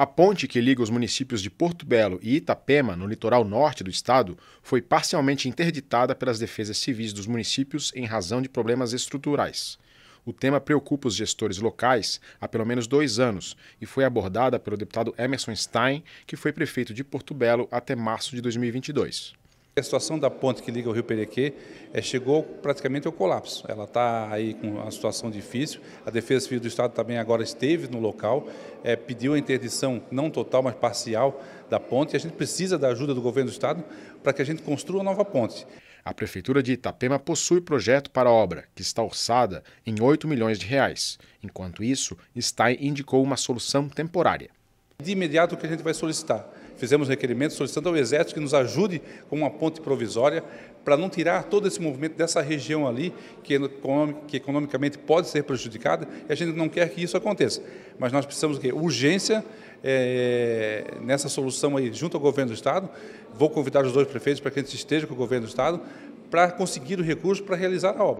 A ponte que liga os municípios de Porto Belo e Itapema, no litoral norte do estado, foi parcialmente interditada pelas defesas civis dos municípios em razão de problemas estruturais. O tema preocupa os gestores locais há pelo menos dois anos e foi abordada pelo deputado Emerson Stein, que foi prefeito de Porto Belo até março de 2022. A situação da ponte que liga o Rio Perequê é, chegou praticamente ao colapso. Ela está aí com uma situação difícil. A Defesa Civil do Estado também agora esteve no local, é, pediu a interdição não total, mas parcial da ponte. E a gente precisa da ajuda do governo do Estado para que a gente construa uma nova ponte. A Prefeitura de Itapema possui projeto para a obra, que está orçada em 8 milhões de reais. Enquanto isso, Stein indicou uma solução temporária. De imediato, o que a gente vai solicitar? Fizemos requerimento solicitando ao Exército que nos ajude com uma ponte provisória para não tirar todo esse movimento dessa região ali, que, economicamente pode ser prejudicada, e a gente não quer que isso aconteça. Mas nós precisamos de urgência é, nessa solução aí, junto ao Governo do Estado. Vou convidar os dois prefeitos para que a gente esteja com o Governo do Estado para conseguir o recurso para realizar a obra.